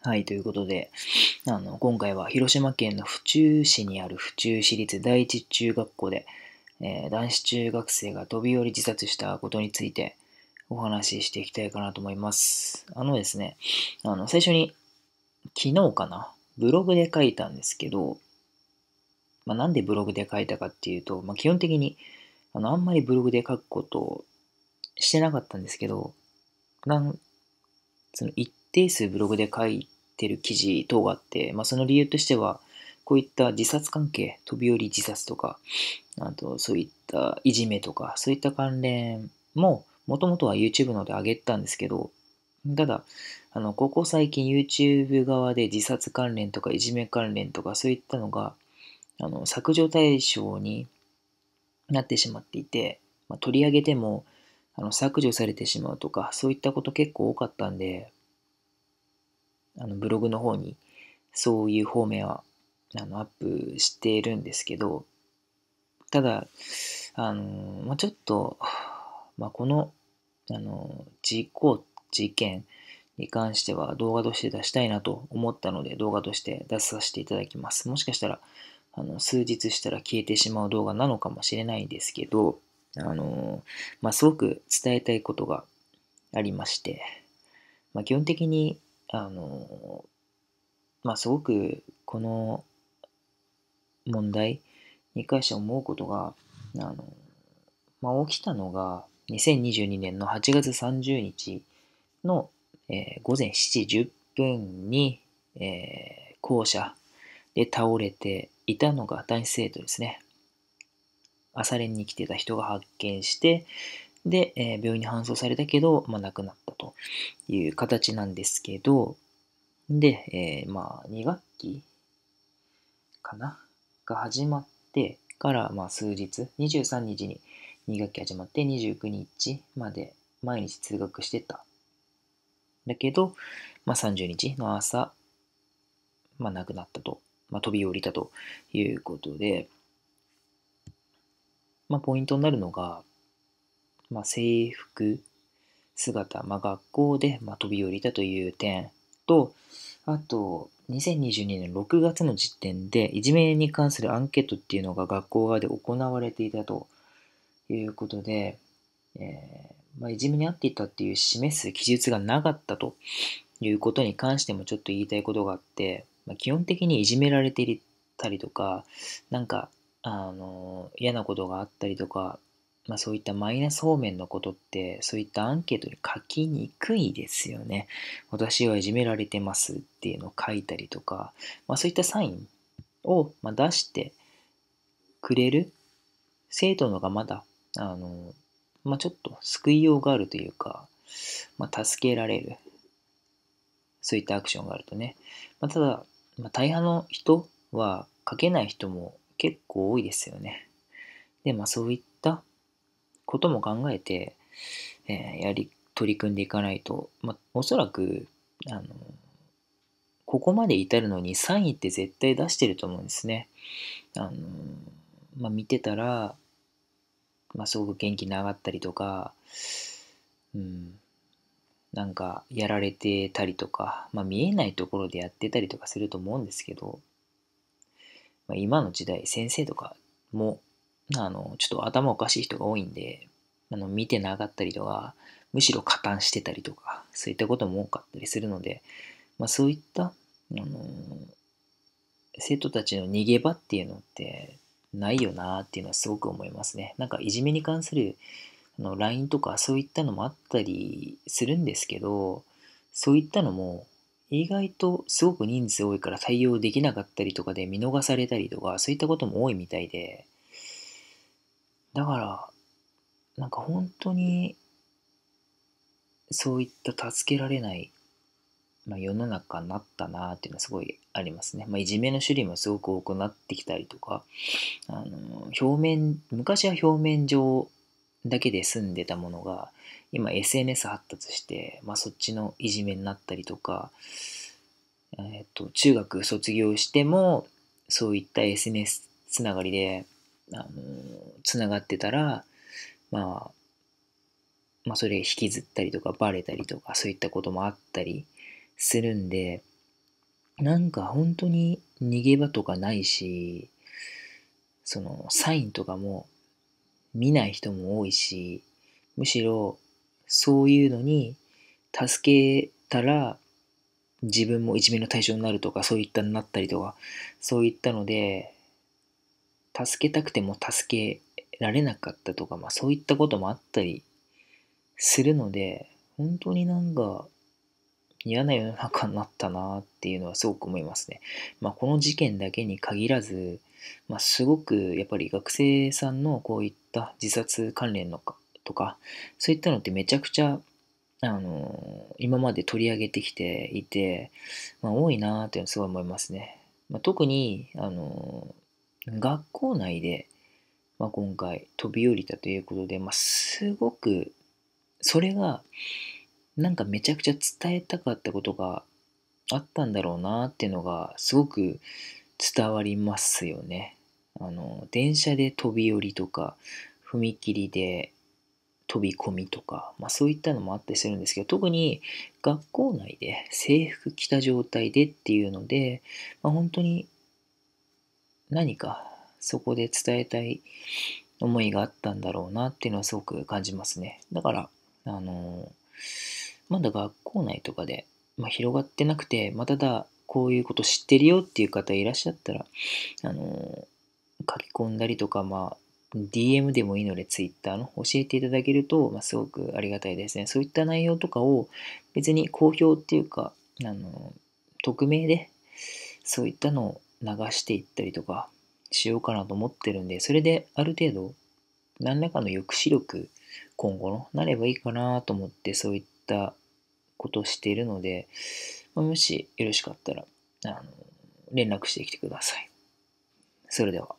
はい、ということで、あの、今回は広島県の府中市にある府中市立第一中学校で、えー、男子中学生が飛び降り自殺したことについてお話ししていきたいかなと思います。あのですね、あの、最初に、昨日かな、ブログで書いたんですけど、まあ、なんでブログで書いたかっていうと、まあ、基本的に、あの、あんまりブログで書くことをしてなかったんですけど、なん、その定数ブログで書いてる記事等があって、まあ、その理由としては、こういった自殺関係、飛び降り自殺とか、あとそういったいじめとか、そういった関連も、もともとは YouTube ので上げたんですけど、ただ、あの、ここ最近 YouTube 側で自殺関連とかいじめ関連とかそういったのが、あの、削除対象になってしまっていて、まあ、取り上げても、あの、削除されてしまうとか、そういったこと結構多かったんで、あのブログの方にそういう方面はあのアップしているんですけど、ただ、あの、まあ、ちょっと、まあ、この、あの、事故、事件に関しては動画として出したいなと思ったので、動画として出させていただきます。もしかしたら、あの、数日したら消えてしまう動画なのかもしれないんですけど、あの、まあ、すごく伝えたいことがありまして、まあ、基本的にあの、まあ、すごくこの問題に関して思うことが、あの、まあ、起きたのが2022年の8月30日の、えー、午前7時10分に、えー、校舎で倒れていたのが男子生徒ですね。朝練に来てた人が発見して、で、えー、病院に搬送されたけど、まあ、亡くなったという形なんですけど、で、えー、まあ、2学期かなが始まってから、まあ、数日、23日に2学期始まって、29日まで毎日通学してた。だけど、まあ、30日の朝、まあ、亡くなったと、まあ、飛び降りたということで、まあ、ポイントになるのが、まあ、制服姿、まあ、学校で、ま飛び降りたという点と、あと、2022年6月の時点で、いじめに関するアンケートっていうのが学校側で行われていたということで、えー、まあ、いじめに遭っていたっていう示す記述がなかったということに関してもちょっと言いたいことがあって、まあ、基本的にいじめられていたりとか、なんか、あの、嫌なことがあったりとか、まあ、そういったマイナス方面のことって、そういったアンケートに書きにくいですよね。私はいじめられてますっていうのを書いたりとか、まあ、そういったサインをま出してくれる生徒のがまだ、あの、まあ、ちょっと救いようがあるというか、まあ、助けられる。そういったアクションがあるとね。まあ、ただ、ま大半の人は書けない人も結構多いですよね。で、まあそういっことも考えて、えー、やり、取り組んでいかないと、まあ、おそらく、あの、ここまで至るのに3位って絶対出してると思うんですね。あの、まあ、見てたら、まあ、すごく元気なかったりとか、うん、なんかやられてたりとか、まあ、見えないところでやってたりとかすると思うんですけど、まあ、今の時代先生とかもあの、ちょっと頭おかしい人が多いんで、あの、見てなかったりとか、むしろ加担してたりとか、そういったことも多かったりするので、まあ、そういった、あの、生徒たちの逃げ場っていうのってないよなっていうのはすごく思いますね。なんかいじめに関するあの LINE とかそういったのもあったりするんですけど、そういったのも意外とすごく人数多いから対応できなかったりとかで見逃されたりとか、そういったことも多いみたいで、だから、なんか本当に、そういった助けられない、まあ、世の中になったなっていうのはすごいありますね。まあ、いじめの種類もすごく多くなってきたりとか、あの、表面、昔は表面上だけで済んでたものが、今 SNS 発達して、まあ、そっちのいじめになったりとか、えっ、と、中学卒業しても、そういった SNS つながりで、あのつながってたら、まあ、まあ、それ引きずったりとかバレたりとかそういったこともあったりするんでなんか本当に逃げ場とかないしそのサインとかも見ない人も多いしむしろそういうのに助けたら自分もいじめの対象になるとかそういったになったりとかそういったので助けたくても助けられなかったとか、まあそういったこともあったりするので、本当になんか嫌な世の中になったなっていうのはすごく思いますね。まあこの事件だけに限らず、まあすごくやっぱり学生さんのこういった自殺関連のかとか、そういったのってめちゃくちゃあの今まで取り上げてきていて、まあ、多いなーっていうのはすごい思いますね。まあ、特に、あの学校内で、まあ、今回飛び降りたということで、まあ、すごくそれがなんかめちゃくちゃ伝えたかったことがあったんだろうなっていうのがすごく伝わりますよね。あの電車で飛び降りとか踏切で飛び込みとか、まあ、そういったのもあったりするんですけど特に学校内で制服着た状態でっていうので、まあ、本当に何かそこで伝えたい思いがあったんだろうなっていうのはすごく感じますね。だから、あのまだ学校内とかで、まあ、広がってなくて、まあ、ただこういうこと知ってるよっていう方いらっしゃったら、あの書き込んだりとか、まあ、DM でもいいので Twitter の教えていただけると、まあ、すごくありがたいですね。そういった内容とかを別に公表っていうか、あの匿名でそういったのを流していったりとかしようかなと思ってるんで、それである程度何らかの抑止力、今後のなればいいかなと思ってそういったことしているので、もしよろしかったら、あの、連絡してきてください。それでは。